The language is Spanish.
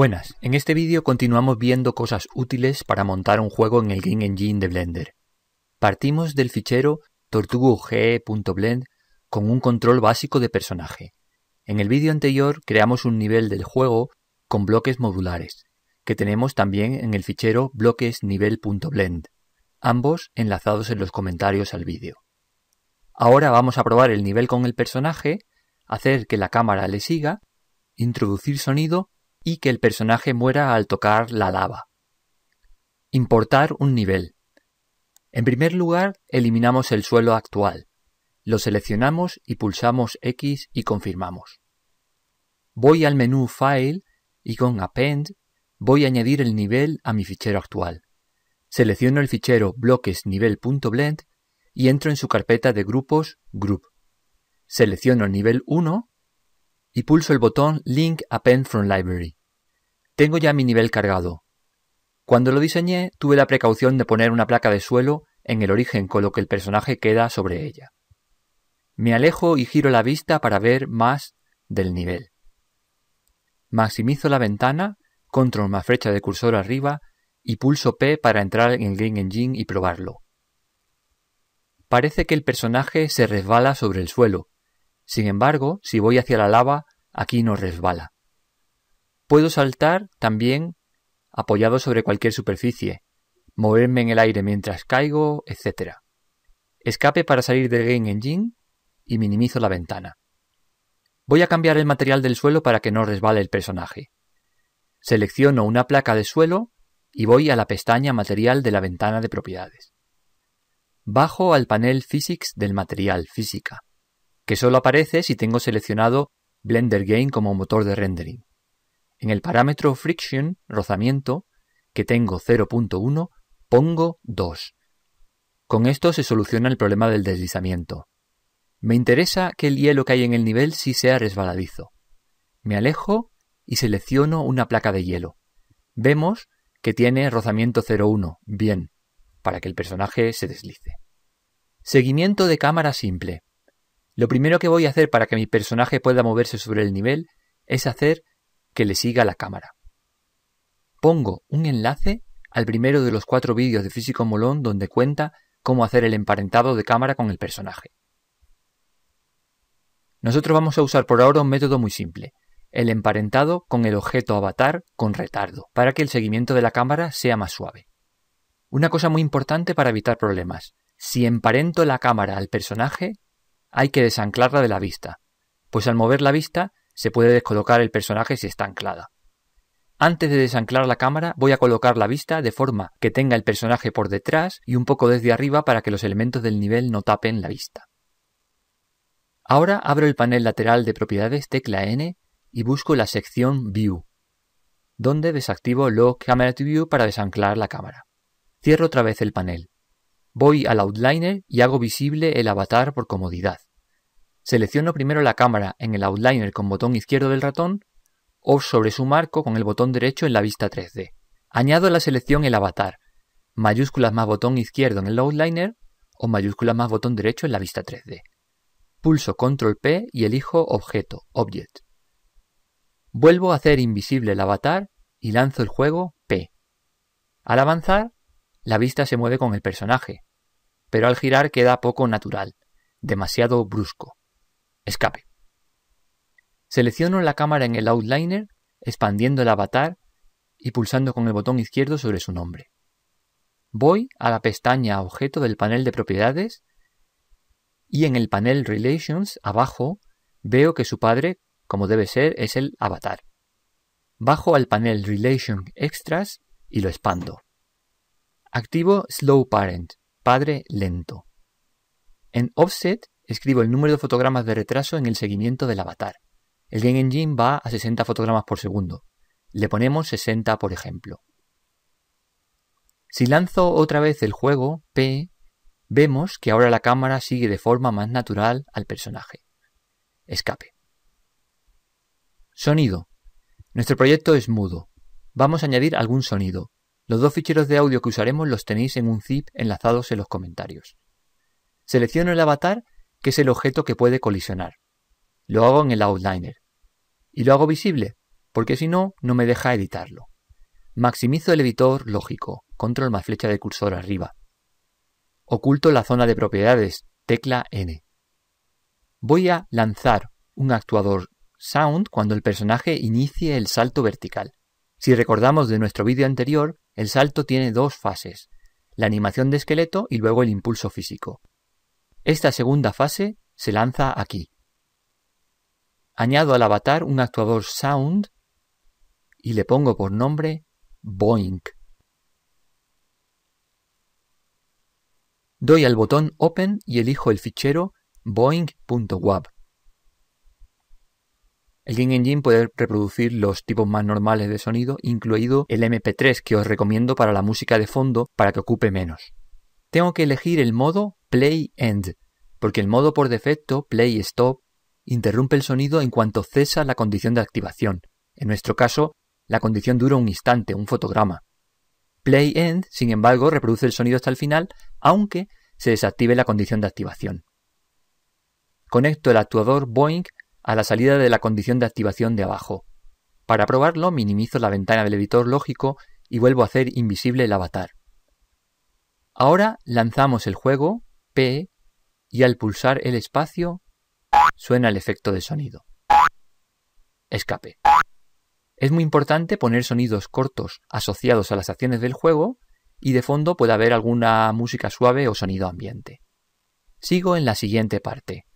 Buenas, en este vídeo continuamos viendo cosas útiles para montar un juego en el Game Engine de Blender. Partimos del fichero tortugue.blend con un control básico de personaje. En el vídeo anterior creamos un nivel del juego con bloques modulares, que tenemos también en el fichero bloquesnivel.blend, ambos enlazados en los comentarios al vídeo. Ahora vamos a probar el nivel con el personaje, hacer que la cámara le siga, introducir sonido y que el personaje muera al tocar la lava. Importar un nivel. En primer lugar, eliminamos el suelo actual. Lo seleccionamos y pulsamos X y confirmamos. Voy al menú File y con Append voy a añadir el nivel a mi fichero actual. Selecciono el fichero BloquesNivel.blend y entro en su carpeta de grupos Group. Selecciono el nivel 1 y pulso el botón Link a from Library. Tengo ya mi nivel cargado. Cuando lo diseñé, tuve la precaución de poner una placa de suelo en el origen con lo que el personaje queda sobre ella. Me alejo y giro la vista para ver más del nivel. Maximizo la ventana, control más flecha de cursor arriba y pulso P para entrar en el Green Engine y probarlo. Parece que el personaje se resbala sobre el suelo. Sin embargo, si voy hacia la lava, aquí no resbala. Puedo saltar también apoyado sobre cualquier superficie, moverme en el aire mientras caigo, etc. Escape para salir del Game Engine y minimizo la ventana. Voy a cambiar el material del suelo para que no resbale el personaje. Selecciono una placa de suelo y voy a la pestaña Material de la ventana de propiedades. Bajo al panel Physics del material Física, que solo aparece si tengo seleccionado Blender Game como motor de rendering. En el parámetro friction, rozamiento, que tengo 0.1, pongo 2. Con esto se soluciona el problema del deslizamiento. Me interesa que el hielo que hay en el nivel sí sea resbaladizo. Me alejo y selecciono una placa de hielo. Vemos que tiene rozamiento 0.1, bien, para que el personaje se deslice. Seguimiento de cámara simple. Lo primero que voy a hacer para que mi personaje pueda moverse sobre el nivel es hacer que le siga la cámara. Pongo un enlace al primero de los cuatro vídeos de Físico Molón donde cuenta cómo hacer el emparentado de cámara con el personaje. Nosotros vamos a usar por ahora un método muy simple, el emparentado con el objeto avatar con retardo, para que el seguimiento de la cámara sea más suave. Una cosa muy importante para evitar problemas. Si emparento la cámara al personaje, hay que desanclarla de la vista, pues al mover la vista se puede descolocar el personaje si está anclada. Antes de desanclar la cámara voy a colocar la vista de forma que tenga el personaje por detrás y un poco desde arriba para que los elementos del nivel no tapen la vista. Ahora abro el panel lateral de propiedades tecla N y busco la sección View, donde desactivo Log Camera to View para desanclar la cámara. Cierro otra vez el panel. Voy al Outliner y hago visible el avatar por comodidad. Selecciono primero la cámara en el Outliner con botón izquierdo del ratón o sobre su marco con el botón derecho en la vista 3D. Añado a la selección el avatar, mayúsculas más botón izquierdo en el Outliner o mayúsculas más botón derecho en la vista 3D. Pulso Control P y elijo Objeto, Object. Vuelvo a hacer invisible el avatar y lanzo el juego P. Al avanzar, la vista se mueve con el personaje, pero al girar queda poco natural, demasiado brusco. Escape. Selecciono la cámara en el outliner, expandiendo el avatar y pulsando con el botón izquierdo sobre su nombre. Voy a la pestaña Objeto del panel de propiedades y en el panel Relations abajo veo que su padre, como debe ser, es el avatar. Bajo al panel Relation Extras y lo expando. Activo Slow Parent, padre lento. En offset escribo el número de fotogramas de retraso en el seguimiento del avatar. El Game Engine va a 60 fotogramas por segundo. Le ponemos 60 por ejemplo. Si lanzo otra vez el juego, P, vemos que ahora la cámara sigue de forma más natural al personaje. Escape. Sonido. Nuestro proyecto es mudo. Vamos a añadir algún sonido. Los dos ficheros de audio que usaremos los tenéis en un zip enlazados en los comentarios. Selecciono el avatar, que es el objeto que puede colisionar. Lo hago en el outliner. Y lo hago visible, porque si no, no me deja editarlo. Maximizo el editor lógico, control más flecha de cursor arriba. Oculto la zona de propiedades, tecla N. Voy a lanzar un actuador sound cuando el personaje inicie el salto vertical. Si recordamos de nuestro vídeo anterior, el salto tiene dos fases, la animación de esqueleto y luego el impulso físico. Esta segunda fase se lanza aquí. Añado al avatar un actuador Sound y le pongo por nombre Boink. Doy al botón Open y elijo el fichero boing.wab. El Game Engine puede reproducir los tipos más normales de sonido, incluido el MP3 que os recomiendo para la música de fondo para que ocupe menos. Tengo que elegir el modo Play End, porque el modo por defecto Play Stop interrumpe el sonido en cuanto cesa la condición de activación. En nuestro caso, la condición dura un instante, un fotograma. Play End, sin embargo, reproduce el sonido hasta el final, aunque se desactive la condición de activación. Conecto el actuador Boeing a la salida de la condición de activación de abajo. Para probarlo minimizo la ventana del editor lógico y vuelvo a hacer invisible el avatar. Ahora lanzamos el juego P y al pulsar el espacio suena el efecto de sonido. Escape. Es muy importante poner sonidos cortos asociados a las acciones del juego y de fondo puede haber alguna música suave o sonido ambiente. Sigo en la siguiente parte.